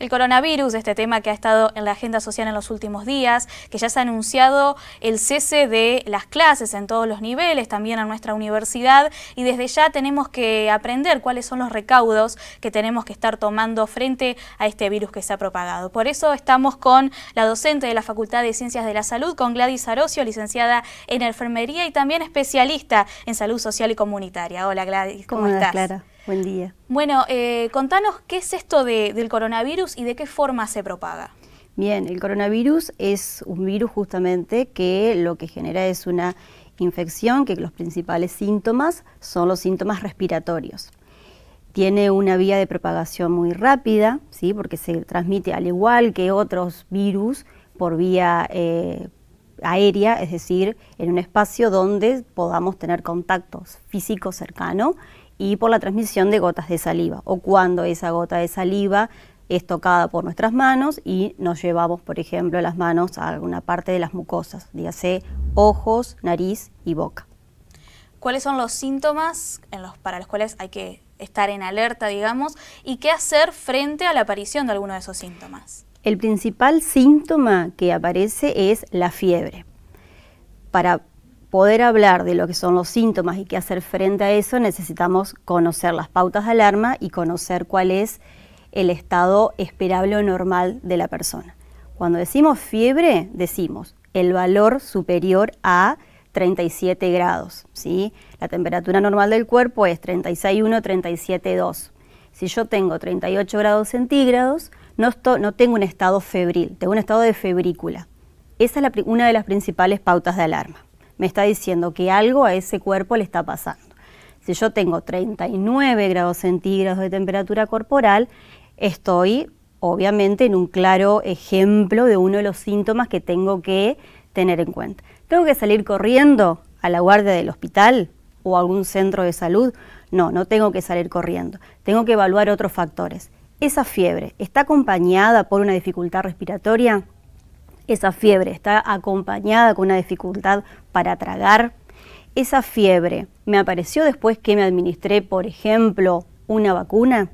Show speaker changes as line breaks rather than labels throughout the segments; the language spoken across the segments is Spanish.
El coronavirus, este tema que ha estado en la agenda social en los últimos días, que ya se ha anunciado el cese de las clases en todos los niveles, también a nuestra universidad, y desde ya tenemos que aprender cuáles son los recaudos que tenemos que estar tomando frente a este virus que se ha propagado. Por eso estamos con la docente de la Facultad de Ciencias de la Salud, con Gladys Arocio, licenciada en enfermería y también especialista en salud social y comunitaria. Hola Gladys, ¿cómo, estás? Clara? Buen día. Bueno, eh, contanos qué es esto del coronavirus y de qué forma se propaga.
Bien, el coronavirus es un virus justamente que lo que genera es una infección, que los principales síntomas son los síntomas respiratorios. Tiene una vía de propagación muy rápida, ¿sí? porque se transmite al igual que otros virus por vía eh, aérea, es decir, en un espacio donde podamos tener contactos físicos cercano y por la transmisión de gotas de saliva o cuando esa gota de saliva es tocada por nuestras manos y nos llevamos, por ejemplo, las manos a alguna parte de las mucosas, dígase ojos, nariz y boca.
¿Cuáles son los síntomas para los cuales hay que estar en alerta, digamos, y qué hacer frente a la aparición de alguno de esos síntomas?
El principal síntoma que aparece es la fiebre. Para poder hablar de lo que son los síntomas y qué hacer frente a eso, necesitamos conocer las pautas de alarma y conocer cuál es el estado esperable o normal de la persona. Cuando decimos fiebre, decimos el valor superior a 37 grados. La temperatura normal del cuerpo es 36,1, 37,2. Si yo tengo 38 grados centígrados, no, tengo un estado febril, tengo un estado de febrícula. Esa es una de las principales pautas de alarma. Me está diciendo que algo a ese cuerpo le está pasando. Si yo tengo 39 grados centígrados de temperatura corporal, estoy obviamente en un claro ejemplo de uno de los síntomas que tengo que tener en cuenta. ¿Tengo que salir corriendo a la guardia del hospital o a algún centro de salud? No, no tengo que salir corriendo. Tengo que evaluar otros factores. ¿Esa fiebre está acompañada por una dificultad respiratoria? ¿Esa fiebre está acompañada con una dificultad para tragar? ¿Esa fiebre me apareció después que me administré, por ejemplo, una vacuna?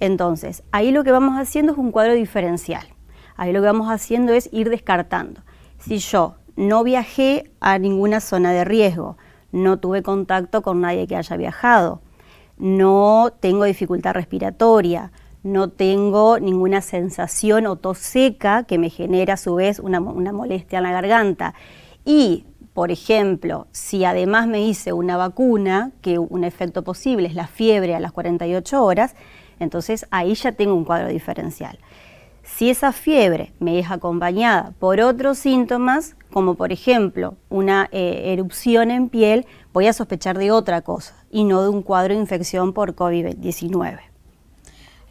Entonces, ahí lo que vamos haciendo es un cuadro diferencial. Ahí lo que vamos haciendo es ir descartando. Si yo no viajé a ninguna zona de riesgo, no tuve contacto con nadie que haya viajado, no tengo dificultad respiratoria, no tengo ninguna sensación o tos seca que me genera a su vez una, molestia en la garganta. Y, por ejemplo, si además me hice una vacuna, que un efecto posible es la fiebre a las 48 horas, entonces ahí ya tengo un cuadro diferencial. Si esa fiebre me es acompañada por otros síntomas, como por ejemplo una eh, erupción en piel, voy a sospechar de otra cosa y no de un cuadro de infección por COVID-19.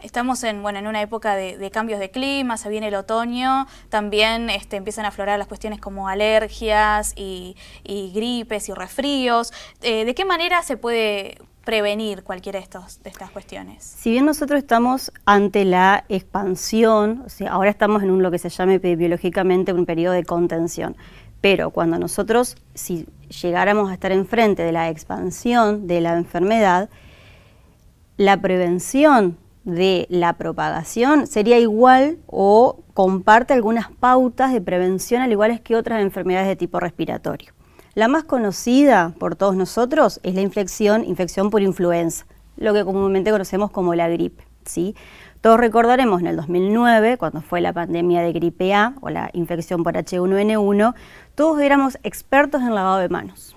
Estamos en, bueno, en una época de, cambios de clima, se viene el otoño, también este, empiezan a aflorar las cuestiones como alergias y, gripes y resfríos. Eh, ¿De qué manera se puede prevenir cualquiera de, estos, de estas cuestiones?
Si bien nosotros estamos ante la expansión, ahora estamos en un, lo que se llama biológicamente un periodo de contención, pero cuando nosotros, si llegáramos a estar enfrente de la expansión de la enfermedad, la prevención de la propagación sería igual o comparte algunas pautas de prevención al igual que otras enfermedades de tipo respiratorio. La más conocida por todos nosotros es la infección, infección por influenza, lo que comúnmente conocemos como la gripe. ¿sí? Todos recordaremos en el 2009, cuando fue la pandemia de gripe A o la infección por H1N1, todos éramos expertos en lavado de manos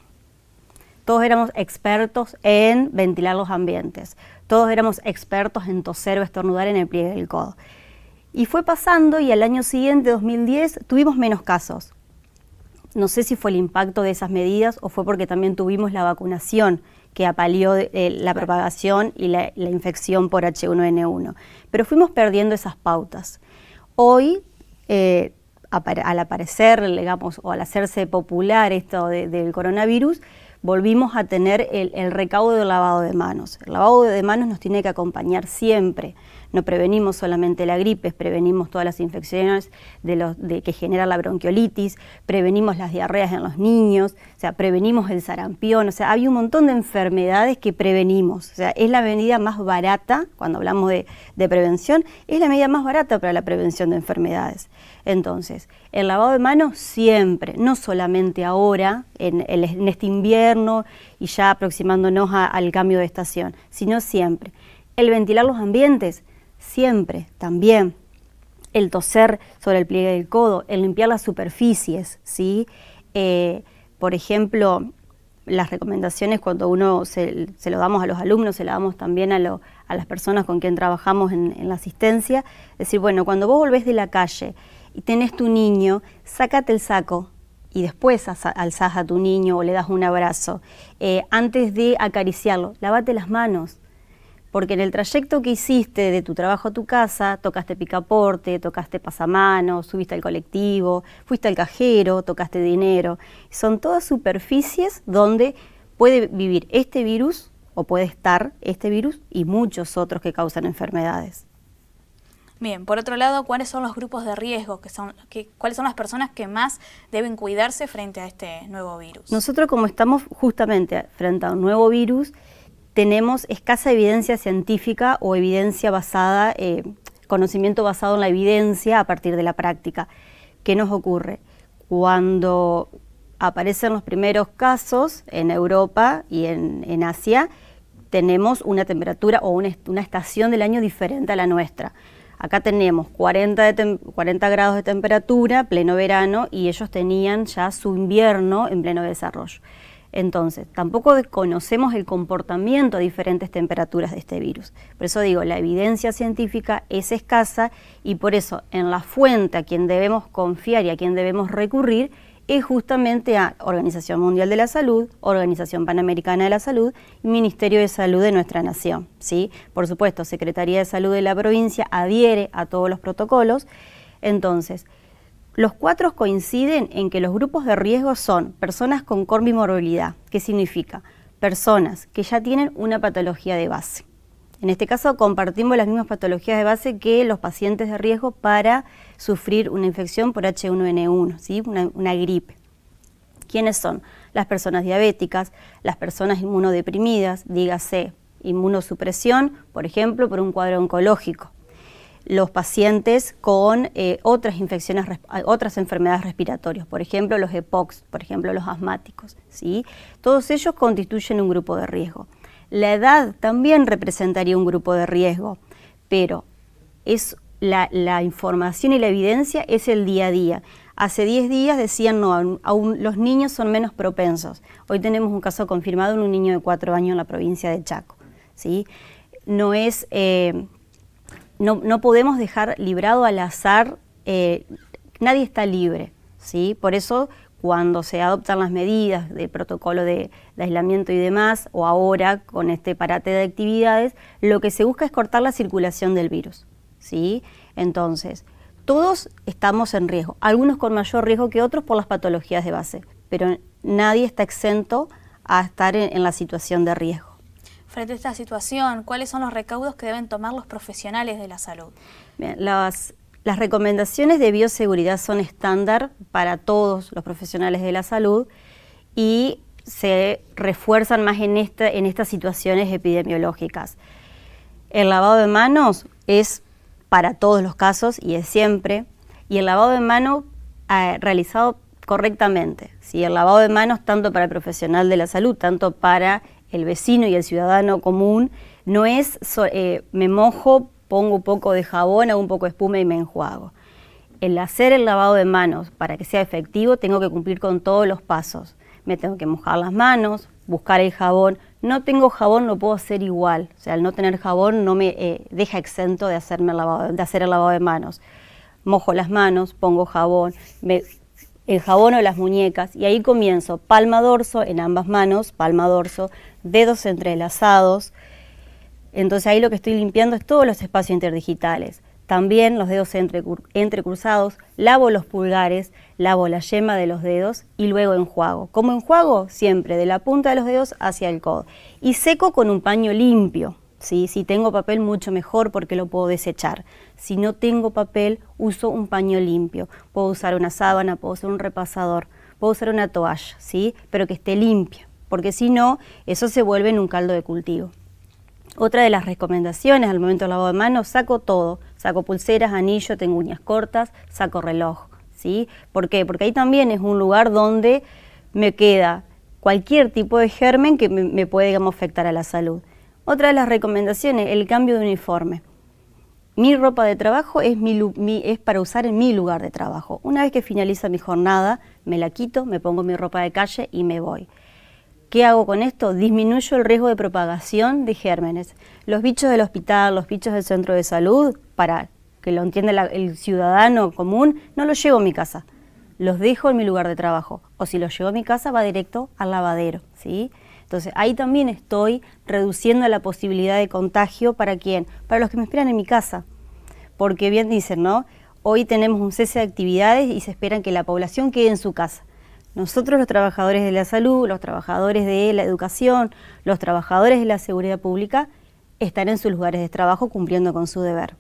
todos éramos expertos en ventilar los ambientes, todos éramos expertos en toser o estornudar en el pliegue del codo. Y fue pasando y al año siguiente, 2010, tuvimos menos casos. No sé si fue el impacto de esas medidas o fue porque también tuvimos la vacunación que apalió eh, la propagación y la, infección por H1N1. Pero fuimos perdiendo esas pautas. Hoy eh, al aparecer, digamos, o al hacerse popular esto del coronavirus, volvimos a tener el, recaudo del lavado de manos. El lavado de manos nos tiene que acompañar siempre. No prevenimos solamente la gripe, prevenimos todas las infecciones de, los, de que genera la bronquiolitis, prevenimos las diarreas en los niños, o sea, prevenimos el sarampión, o sea, hay un montón de enfermedades que prevenimos. O sea, es la medida más barata, cuando hablamos de, de prevención, es la medida más barata para la prevención de enfermedades. Entonces, el lavado de manos siempre, no solamente ahora, en, este invierno y ya aproximándonos al cambio de estación, sino siempre. El ventilar los ambientes, siempre, también. El toser sobre el pliegue del codo, el limpiar las superficies, ¿sí? Eh, por ejemplo, las recomendaciones cuando uno se, lo damos a los alumnos, se lo damos también a, las personas con quien trabajamos en, en la asistencia, es decir, bueno, cuando vos volvés de la calle, y tenés tu niño, sácate el saco y después alzás a tu niño o le das un abrazo. Eh, antes de acariciarlo, lavate las manos. Porque en el trayecto que hiciste de tu trabajo a tu casa, tocaste picaporte, tocaste pasamanos, subiste al colectivo, fuiste al cajero, tocaste dinero. Son todas superficies donde puede vivir este virus o puede estar este virus y muchos otros que causan enfermedades.
Bien, por otro lado, ¿cuáles son los grupos de riesgo? son, ¿Cuáles son las personas que más deben cuidarse frente a este nuevo virus?
Nosotros como estamos justamente frente a un nuevo virus, tenemos escasa evidencia científica o evidencia basada, eh, conocimiento basado en la evidencia a partir de la práctica. ¿Qué nos ocurre? Cuando aparecen los primeros casos en Europa y en, Asia, tenemos una temperatura o una estación del año diferente a la nuestra Acá tenemos 40, grados de temperatura, pleno verano, y ellos tenían ya su invierno en pleno desarrollo. Entonces, tampoco conocemos el comportamiento a diferentes temperaturas de este virus. Por eso digo, la evidencia científica es escasa y por eso en la fuente a quien debemos confiar y a quien debemos recurrir es justamente a Organización Mundial de la Salud, Organización Panamericana de la Salud y Ministerio de Salud de nuestra nación. ¿sí? Por supuesto, Secretaría de Salud de la provincia adhiere a todos los protocolos. Entonces, los cuatro coinciden en que los grupos de riesgo son personas con comorbilidad, que significa personas que ya tienen una patología de base. En este caso compartimos las mismas patologías de base que los pacientes de riesgo para sufrir una infección por H1N1, ¿sí? una, gripe. ¿Quiénes son? Las personas diabéticas, las personas inmunodeprimidas, dígase inmunosupresión, por ejemplo, por un cuadro oncológico. Los pacientes con eh, otras infecciones, otras enfermedades respiratorias, por ejemplo, los EPOX, por ejemplo, los asmáticos. ¿sí? Todos ellos constituyen un grupo de riesgo. La edad también representaría un grupo de riesgo, pero es la, información y la evidencia es el día a día. Hace 10 días decían, no, aún los niños son menos propensos. Hoy tenemos un caso confirmado en un niño de 4 años en la provincia de Chaco. ¿sí? No, es, eh, no, podemos dejar librado al azar, eh, nadie está libre. ¿sí? Por eso cuando se adoptan las medidas del protocolo de, aislamiento y demás, o ahora con este parate de actividades, lo que se busca es cortar la circulación del virus. ¿sí? Entonces, todos estamos en riesgo, algunos con mayor riesgo que otros por las patologías de base, pero nadie está exento a estar en, la situación de riesgo.
Frente a esta situación, ¿cuáles son los recaudos que deben tomar los profesionales de la salud?
las las recomendaciones de bioseguridad son estándar para todos los profesionales de la salud y se refuerzan más en, esta, en estas situaciones epidemiológicas. El lavado de manos es para todos los casos y es siempre. Y el lavado de manos eh, realizado correctamente. Si El lavado de manos tanto para el profesional de la salud, tanto para el vecino y el ciudadano común, no es eh, me mojo pongo un poco de jabón, hago un poco de espuma y me enjuago. El hacer el lavado de manos, para que sea efectivo, tengo que cumplir con todos los pasos. Me tengo que mojar las manos, buscar el jabón. No tengo jabón, lo puedo hacer igual. O sea, el no tener jabón no me eh, deja exento de, hacerme lavado, de hacer el lavado de manos. Mojo las manos, pongo jabón, el jabón o las muñecas y ahí comienzo palma dorso en ambas manos, palma dorso, dedos entrelazados, entonces ahí lo que estoy limpiando es todos los espacios interdigitales. También los dedos entrecruzados, lavo los pulgares, lavo la yema de los dedos y luego enjuago. Como enjuago? Siempre de la punta de los dedos hacia el codo. Y seco con un paño limpio. Si tengo papel mucho mejor porque lo puedo desechar. Si no tengo papel, uso un paño limpio. Puedo usar una sábana, puedo usar un repasador, puedo usar una toalla, ¿sí? pero que esté limpia, porque si no, eso se vuelve en un caldo de cultivo. Otra de las recomendaciones al momento del lavado de manos, saco todo, saco pulseras, anillo, tengo uñas cortas, saco reloj, ¿sí? ¿Por qué? Porque ahí también es un lugar donde me queda cualquier tipo de germen que me, puede, afectar a la salud. Otra de las recomendaciones, el cambio de uniforme. Mi ropa de trabajo es, es, para usar en mi lugar de trabajo. Una vez que finaliza mi jornada, me la quito, me pongo mi ropa de calle y me voy. ¿Qué hago con esto? Disminuyo el riesgo de propagación de gérmenes. Los bichos del hospital, los bichos del centro de salud, para que lo entienda el ciudadano común, no los llevo a mi casa. Los dejo en mi lugar de trabajo. O si los llevo a mi casa, va directo al lavadero. ¿sí? Entonces, ahí también estoy reduciendo la posibilidad de contagio. ¿Para quién? Para los que me esperan en mi casa. Porque bien dicen, ¿no? Hoy tenemos un cese de actividades y se esperan que la población quede en su casa. Nosotros los trabajadores de la salud, los trabajadores de la educación, los trabajadores de la seguridad pública están en sus lugares de trabajo cumpliendo con su deber.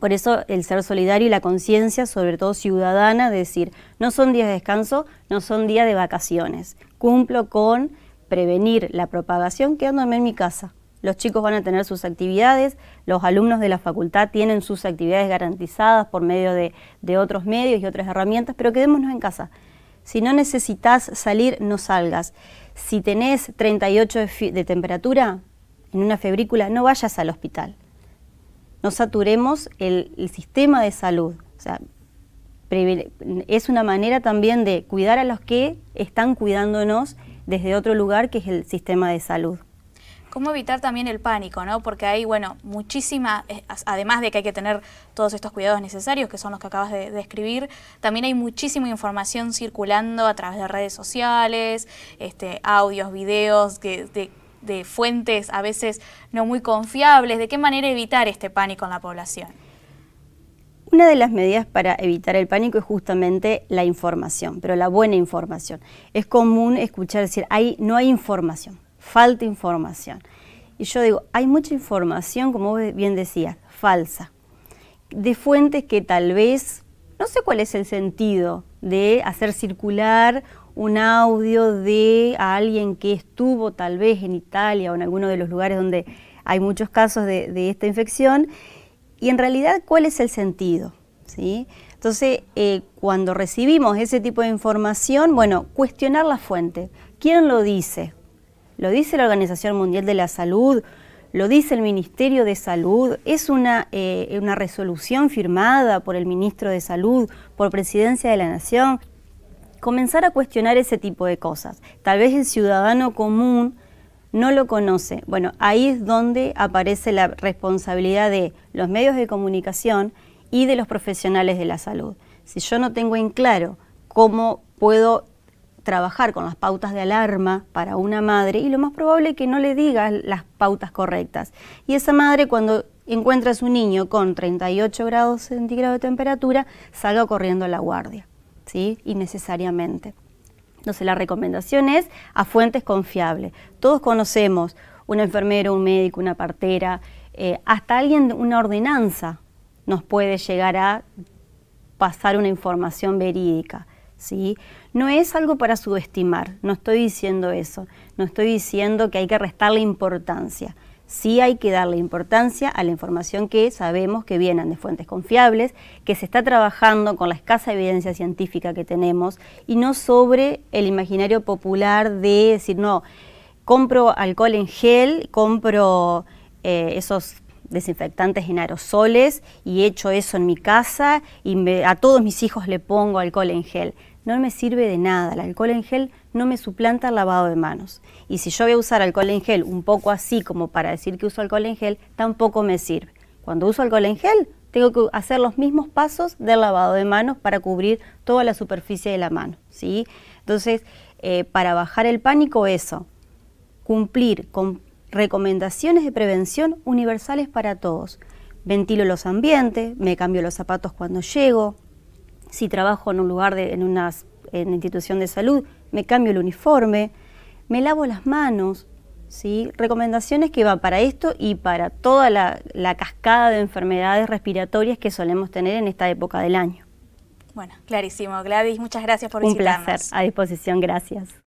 Por eso el ser solidario y la conciencia, sobre todo ciudadana, de decir, no son días de descanso, no son días de vacaciones. Cumplo con prevenir la propagación quedándome en mi casa. Los chicos van a tener sus actividades, los alumnos de la facultad tienen sus actividades garantizadas por medio de, de otros medios y otras herramientas, pero quedémonos en casa. Si no necesitas salir, no salgas. Si tenés 38 de, temperatura en una febrícula, no vayas al hospital. No saturemos el, el sistema de salud. O sea, es una manera también de cuidar a los que están cuidándonos desde otro lugar, que es el sistema de salud
cómo evitar también el pánico, ¿no? Porque hay, bueno, muchísima, eh, además de que hay que tener todos estos cuidados necesarios, que son los que acabas de describir, también hay muchísima información circulando a través de redes sociales, este, audios, videos de, fuentes a veces no muy confiables. ¿De qué manera evitar este pánico en la población?
Una de las medidas para evitar el pánico es justamente la información, pero la buena información. Es común escuchar decir, ahí no hay información falta información. Y yo digo, hay mucha información, como bien decías, falsa, de fuentes que tal vez, no sé cuál es el sentido de hacer circular un audio de alguien que estuvo tal vez en Italia o en alguno de los lugares donde hay muchos casos de, esta infección, y en realidad cuál es el sentido. ¿Sí? Entonces, eh, cuando recibimos ese tipo de información, bueno, cuestionar la fuente. ¿Quién lo dice? lo dice la Organización Mundial de la Salud, lo dice el Ministerio de Salud, es una, eh, una resolución firmada por el Ministro de Salud, por Presidencia de la Nación. Comenzar a cuestionar ese tipo de cosas. Tal vez el ciudadano común no lo conoce. Bueno, ahí es donde aparece la responsabilidad de los medios de comunicación y de los profesionales de la salud. Si yo no tengo en claro cómo puedo trabajar con las pautas de alarma para una madre y lo más probable es que no le diga las pautas correctas. Y esa madre cuando encuentra a su niño con 38 grados centígrados de temperatura, salga corriendo a la guardia, ¿sí? Innecesariamente. Entonces la recomendación es a fuentes confiables. Todos conocemos un enfermero, un médico, una partera, eh, hasta alguien, una ordenanza nos puede llegar a pasar una información verídica. ¿sí? No es algo para subestimar, no estoy diciendo eso, no estoy diciendo que hay que restarle importancia. Sí hay que darle importancia a la información que sabemos que vienen de fuentes confiables, que se está trabajando con la escasa evidencia científica que tenemos y no sobre el imaginario popular de decir, no, compro alcohol en gel, compro eh, esos desinfectantes en aerosoles y hecho eso en mi casa y a todos mis hijos le pongo alcohol en gel. No me sirve de nada, el alcohol en gel no me suplanta el lavado de manos. Y si yo voy a usar alcohol en gel un poco así como para decir que uso alcohol en gel, tampoco me sirve. Cuando uso alcohol en gel, tengo que hacer los mismos pasos del lavado de manos para cubrir toda la superficie de la mano. ¿sí? Entonces, eh, para bajar el pánico, eso, cumplir con Recomendaciones de prevención universales para todos. Ventilo los ambientes, me cambio los zapatos cuando llego. Si trabajo en un lugar, de, en, una, institución de salud, me cambio el uniforme, me lavo las manos. ¿sí? Recomendaciones que van para esto y para toda la, cascada de enfermedades respiratorias que solemos tener en esta época del año.
Bueno, clarísimo. Gladys, muchas gracias por Un placer. A disposición, gracias.